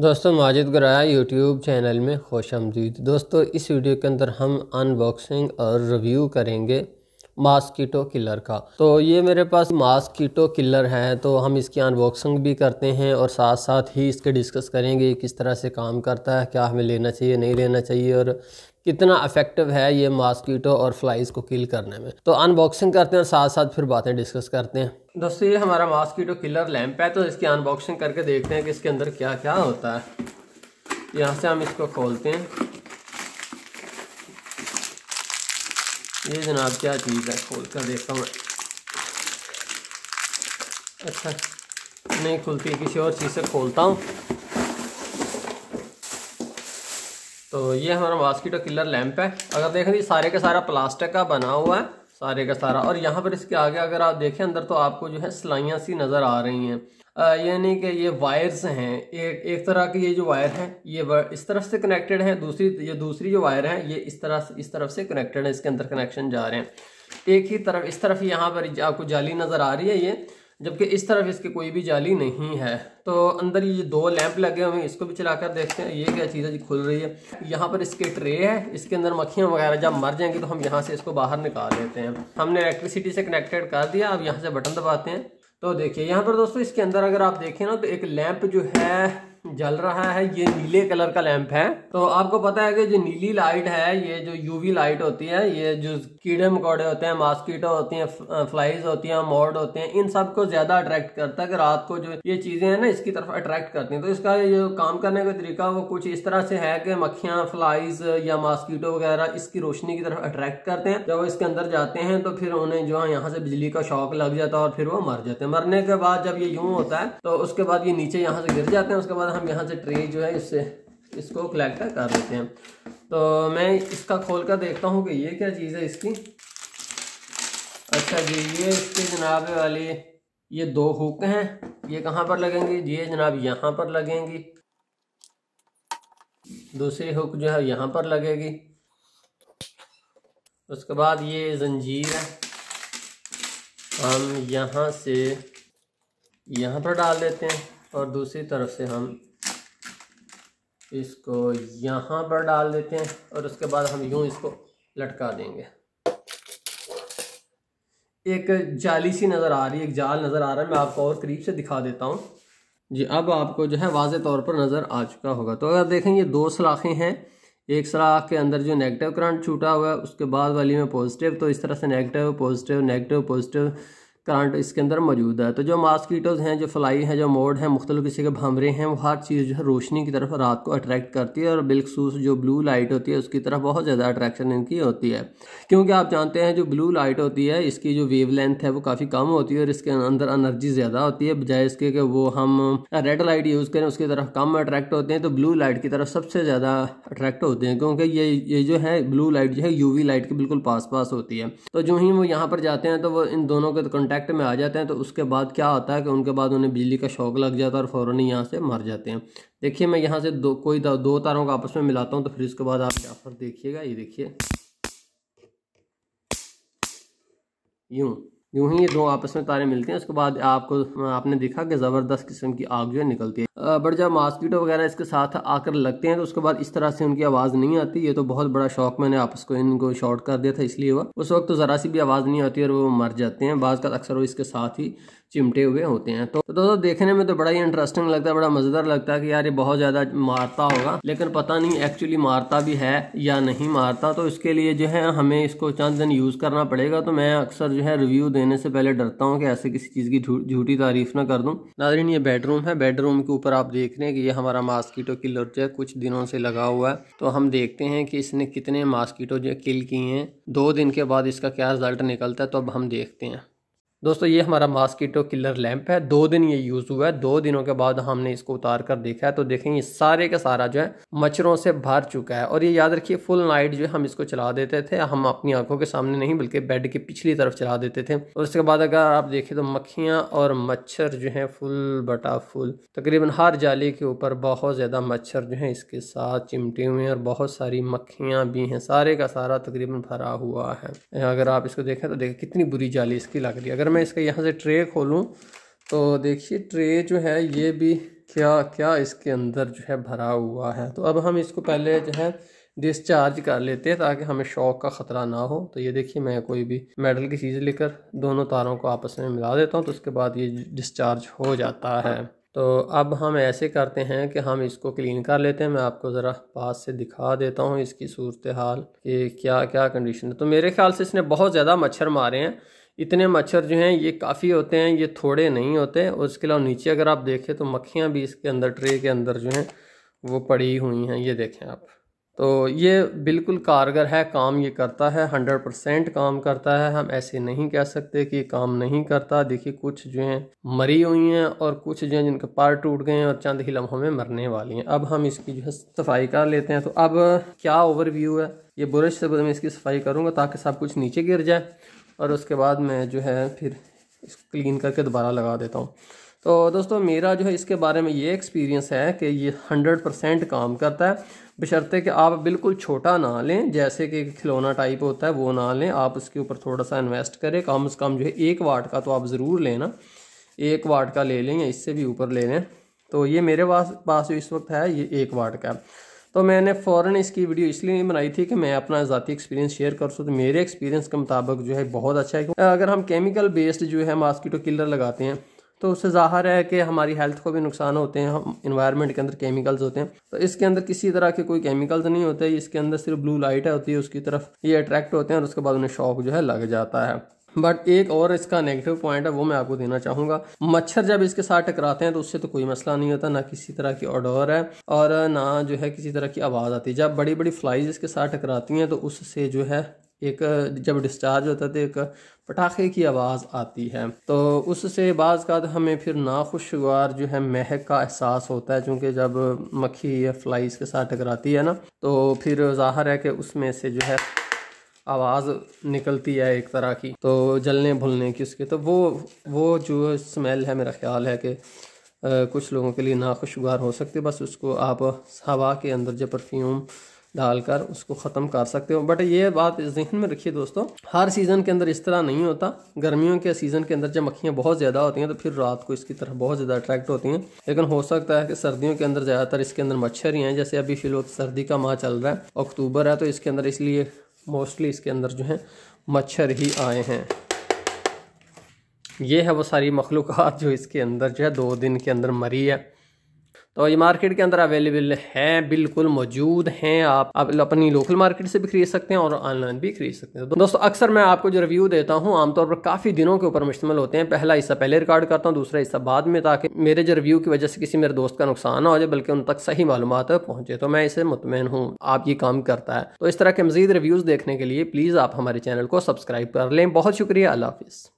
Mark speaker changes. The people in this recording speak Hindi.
Speaker 1: दोस्तों माजिद गुराया यूट्यूब चैनल में खुश आमदीद दोस्तों इस वीडियो के अंदर हम अनबॉक्सिंग और रिव्यू करेंगे मास्कीटो किलर का तो ये मेरे पास मास्कीटो किलर है तो हम इसकी अनबॉक्सिंग भी करते हैं और साथ साथ ही इसके डिस्कस करेंगे किस तरह से काम करता है क्या हमें लेना चाहिए नहीं लेना चाहिए और कितना अफेक्टिव है ये मास्कीटो और फ्लाइज को किल करने में तो अनबॉक्सिंग करते हैं साथ साथ फिर बातें डिस्कस करते हैं दोस्तों ये हमारा मास्कीटो किलर लैंप है तो इसकी अनबॉक्सिंग करके देखते हैं कि इसके अंदर क्या क्या होता है यहाँ से हम इसको खोलते हैं ये जनाब क्या चीज़ है खोल कर देखता हूँ अच्छा नहीं खुलती किसी और चीज़ से खोलता हूँ तो ये हमारा मॉस्किटो किलर लैंप है अगर देखें तो ये सारे का सारा प्लास्टिक का बना हुआ है सारे का सारा और यहाँ पर इसके आगे अगर आप देखें अंदर तो आपको जो है सिलाइयाँ सी नज़र आ रही हैं यानी कि ये वायर्स हैं एक एक तरह के ये जो वायर हैं ये इस तरफ से कनेक्टेड हैं दूसरी ये दूसरी जो वायर हैं ये इस तरह इस तरफ से कनेक्टेड है इसके अंदर कनेक्शन जा रहे हैं एक ही तरफ इस तरफ यहाँ पर आपको जाली नज़र आ रही है ये जबकि इस तरफ इसके कोई भी जाली नहीं है तो अंदर ये दो लैंप लगे हुए हैं इसको भी चलाकर देखते हैं ये क्या चीज़ है जी खुल रही है यहाँ पर इसके ट्रे है इसके अंदर मक्खियाँ वगैरह जब मर जाएंगी तो हम यहाँ से इसको बाहर निकाल लेते हैं हमने इलेक्ट्रिसिटी से कनेक्टेड कर दिया अब यहाँ से बटन दबाते हैं तो देखिए यहाँ पर दोस्तों इसके अंदर अगर आप देखें ना तो एक लैंप जो है जल रहा है ये नीले कलर का लैंप है तो आपको पता है कि जो नीली लाइट है ये जो यूवी लाइट होती है ये जो कीड़े मकोड़े होते हैं मास्कीटो होती हैं फ्लाइज होती हैं मोर्ड होते हैं इन सब को ज्यादा अट्रैक्ट करता है कि रात को जो ये चीजें हैं ना इसकी तरफ अट्रैक्ट करती हैं तो इसका जो काम करने का तरीका वो कुछ इस तरह से है कि मक्खियां फ्लाइज या मास्कीटो वगैरह इसकी रोशनी की तरफ अट्रैक्ट करते हैं जब वो इसके अंदर जाते हैं तो फिर उन्हें जो है यहाँ से बिजली का शौक लग जाता है और फिर वो मर जाते हैं मरने के बाद जब ये यूं होता है तो उसके बाद ये नीचे यहाँ से गिर जाते हैं उसके बाद हम यहाँ से ट्रे जो है इससे इसको कलेक्ट कर लेते हैं तो मैं इसका खोल कर देखता हूँ कि ये क्या चीज़ है इसकी अच्छा जी ये इसके जनाब वाली ये दो हुक हैं ये कहाँ पर लगेंगी ये जनाब यहाँ पर लगेंगी दूसरी हुक जो है यहाँ पर लगेगी उसके बाद ये जंजीर है हम यहाँ से यहाँ पर डाल देते हैं और दूसरी तरफ से हम इसको यहाँ पर डाल देते हैं और उसके बाद हम यूँ इसको लटका देंगे एक जाली सी नज़र आ रही है एक जाल नज़र आ रहा है मैं आपको और करीब से दिखा देता हूँ जी अब आपको जो है वाज तौर पर नज़र आ चुका होगा तो अगर देखें ये दो सलाखें हैं एक सलाख के अंदर जो नेगेटिव करंट छूटा हुआ है उसके बाद वाली में पॉजिटिव तो इस तरह से negative positive negative positive current इसके अंदर मौजूद है तो जो मास्कीटोज़ हैं जो फ्लाई हैं जो मोड हैं मुख्तु किसी के भमरे हैं वो हर चीज़ जो है रोशनी की तरफ रात को अट्रैक्ट करती है और बिलखसूस जो ब्लू लाइट होती है उसकी तरफ बहुत ज़्यादा अट्रैक्शन इनकी होती है क्योंकि आप जानते हैं जो ब्लू लाइट होती है इसकी जो वेव लेंथ है वो काफ़ी कम होती है और इसके अंदर अनर्जी ज़्यादा होती है बजाय इसके कि वो हम रेड लाइट यूज़ करें उसकी तरफ कम अट्रैक्ट होते हैं तो ब्लू लाइट की तरफ सबसे ज़्यादा अट्रैक्ट होते हैं क्योंकि ये ये जो है ब्लू लाइट जो है यू लाइट के बिल्कुल पास पास होती है तो जो ही वो यहाँ पर जाते हैं तो वो इन दोनों के कॉन्टैक्ट कांटेक्ट में आ जाते हैं तो उसके बाद क्या होता है कि उनके बाद उन्हें बिजली का शौक लग जाता है और फ़ौर ही यहाँ से मर जाते हैं देखिए मैं यहाँ से दो कोई दो तारों को आपस में मिलाता हूँ तो फिर उसके बाद आप क्या फ़र्क देखिएगा ये देखिए यूँ यूँ ही ये दो आपस में तारे मिलते हैं उसके बाद आपको आपने देखा कि ज़बरदस्त किस्म की आग जो है निकलती है बट जब मास्कीटो वगैरह इसके साथ आकर लगते हैं तो उसके बाद इस तरह से उनकी आवाज़ नहीं आती ये तो बहुत बड़ा शौक मैंने आपस को इनको शॉर्ट कर दिया था इसलिए हुआ उस वक्त तो ज़रा सी भी आवाज़ नहीं आती और वो मर जाते हैं बाज़ अक्सर वो इसके साथ ही चिमटे हुए होते हैं तो दोस्तों तो देखने में तो बड़ा ही इंटरेस्टिंग लगता है बड़ा मज़ेदार लगता है कि यार ये बहुत ज़्यादा मारता होगा लेकिन पता नहीं एक्चुअली मारता भी है या नहीं मारता तो इसके लिए जो है हमें इसको चंद दिन यूज़ करना पड़ेगा तो मैं अक्सर जो है रिव्यू देने से पहले डरता हूँ कि ऐसे किसी चीज़ की झूठी तारीफ ना कर दूँ नाजरीन ये बेडरूम है बेडरूम के ऊपर आप देख रहे हैं कि ये हमारा मास्कीटो किलर जो है कुछ दिनों से लगा हुआ है तो हम देखते हैं कि इसने कितने मास्कीटो जो किल किए हैं दो दिन के बाद इसका क्या रिजल्ट निकलता है तो अब हम देखते हैं दोस्तों ये हमारा मास्किटो किलर लैंप है दो दिन ये यूज़ हुआ है दो दिनों के बाद हमने इसको उतार कर देखा है तो देखेंगे सारे का सारा जो है मच्छरों से भर चुका है और ये याद रखिए फुल नाइट जो है हम इसको चला देते थे हम अपनी आंखों के सामने नहीं बल्कि बेड की पिछली तरफ चला देते थे और उसके बाद अगर आप देखें तो मक्खियाँ और मच्छर जो है फुल बटा फुल तकरीबन हर जाली के ऊपर बहुत ज़्यादा मच्छर जो है इसके साथ चिमटे हुए हैं और बहुत सारी मक्खियाँ भी हैं सारे का सारा तकरीबन भरा हुआ है अगर आप इसको देखें तो देखें कितनी बुरी जाली इसकी लग रही है अगर मैं इसका यहाँ से ट्रे खोलूँ तो देखिए ट्रे जो है ये भी क्या क्या इसके अंदर जो है भरा हुआ है तो अब हम इसको पहले जो है डिस्चार्ज कर लेते हैं ताकि हमें शॉक का ख़तरा ना हो तो ये देखिए मैं कोई भी मेडल की चीज़ लेकर दोनों तारों को आपस में मिला देता हूँ तो उसके बाद ये डिस्चार्ज हो जाता है तो अब हम ऐसे करते हैं कि हम इसको क्लीन कर लेते हैं मैं आपको ज़रा पास से दिखा देता हूँ इसकी सूरत हाल कि क्या क्या कंडीशन है तो मेरे ख्याल से इसने बहुत ज़्यादा मच्छर मारे हैं इतने मच्छर जो हैं ये काफ़ी होते हैं ये थोड़े नहीं होते और इसके अलावा नीचे अगर आप देखें तो मक्खियाँ भी इसके अंदर ट्रे के अंदर जो हैं वो पड़ी हुई हैं ये देखें आप तो ये बिल्कुल कारगर है काम ये करता है हंड्रेड परसेंट काम करता है हम ऐसे नहीं कह सकते कि काम नहीं करता देखिए कुछ जो हैं मरी हुई हैं और कुछ जो हैं जिनके पार टूट गए हैं और चंद ही लम्हों में मरने वाली हैं अब हम इसकी जो है सफाई कर लेते हैं तो अब क्या ओवरव्यू है ये बुरश से मैं इसकी सफाई करूँगा ताकि सब कुछ नीचे गिर जाए और उसके बाद मैं जो है फिर इसको क्लीन करके दोबारा लगा देता हूँ तो दोस्तों मेरा जो है इसके बारे में ये एक्सपीरियंस है कि ये हंड्रेड परसेंट काम करता है बशर्ते कि आप बिल्कुल छोटा ना लें जैसे कि खिलौना टाइप होता है वो ना लें आप उसके ऊपर थोड़ा सा इन्वेस्ट करें कम से कम जो है एक वाट का तो आप ज़रूर लेना एक वाट का ले लें या इससे भी ऊपर ले लें तो ये मेरे पास पास जो इस वक्त है ये एक वाट का है तो मैंने फ़ौरन इसकी वीडियो इसलिए नहीं बनाई थी कि मैं अपना ज़ाती एक्सपीरियंस शेयर कर सूँ तो मेरे एक्सपीरियंस के मुताबिक जो है बहुत अच्छा है अगर हम केमिकल बेस्ड जो है मास्कीटो किलर लगाते हैं तो उससे ज़ाहिर है कि हमारी हेल्थ को भी नुकसान होते हैं हम इन्वायरमेंट के अंदर केमिकल्स होते हैं तो इसके अंदर किसी तरह के कोई केमिकल्स नहीं होते इसके अंदर सिर्फ ब्लू लाइट होती है उसकी तरफ ये अट्रैक्ट होते हैं और उसके बाद उन्हें शौक जो है लग जाता है बट एक और इसका नेगेटिव पॉइंट है वो मैं आपको देना चाहूंगा मच्छर जब इसके साथ टकराते हैं तो उससे तो कोई मसला नहीं होता ना किसी तरह की ऑडोर है और ना जो है किसी तरह की आवाज़ आती है जब बड़ी बड़ी फ्लाइज इसके साथ टकराती हैं तो उससे जो है एक जब डिस्चार्ज होता है तो एक पटाखे की आवाज़ आती है तो उससे बाज़ का तो हमें फिर नाखुशगवार जो है महक का एहसास होता है चूँकि जब मक्खी या फ्लाई इसके साथ टकराती है ना तो फिर ज़ाहिर है कि उसमें से जो है आवाज़ निकलती है एक तरह की तो जलने भुलने की उसके तो वो वो जो स्मेल है मेरा ख्याल है कि कुछ लोगों के लिए नाखुशगवार हो सकती है बस उसको आप हवा के अंदर जो परफ्यूम डालकर उसको ख़त्म कर सकते हो बट ये बात जहन में रखिए दोस्तों हर सीज़न के अंदर इस तरह नहीं होता गर्मियों के सीज़न के अंदर जब मक्खियाँ बहुत ज़्यादा होती हैं तो फिर रात को इसकी तरफ बहुत ज़्यादा अट्रैक्ट होती हैं लेकिन हो सकता है कि सर्दियों के अंदर ज़्यादातर इसके अंदर मच्छर ही हैं जैसे अभी फिलहाल सर्दी का माह चल रहा है अक्टूबर है तो इसके अंदर इसलिए मोस्टली इसके अंदर जो है मच्छर ही आए हैं ये है वो सारी मखलूक़ात जो इसके अंदर जो है दो दिन के अंदर मरी है तो ये मार्केट के अंदर अवेलेबल हैं बिल्कुल मौजूद हैं आप अपनी लोकल मार्केट से भी खरीद सकते हैं और ऑनलाइन भी खरीद सकते हैं तो दोस्तों अक्सर मैं आपको जो रिव्यू देता हूँ आमतौर पर काफ़ी दिनों के ऊपर मुश्तमल होते हैं पहला हिस्सा पहले रिकॉर्ड करता हूँ दूसरा हिस्सा बाद में ताकि मेरे जो रिव्यू की वजह से किसी मेरे दोस्त का नुकसान ना हो जाए बल्कि उन तक सही मालूम पहुँचे तो मैं इसे मुतमिन हूँ आप ये काम करता है तो इस तरह के मजीद रिव्यूज़ देखने के लिए प्लीज़ आप हमारे चैनल को सब्सक्राइब कर लें बहुत शुक्रिया अल्लाह हाफिज़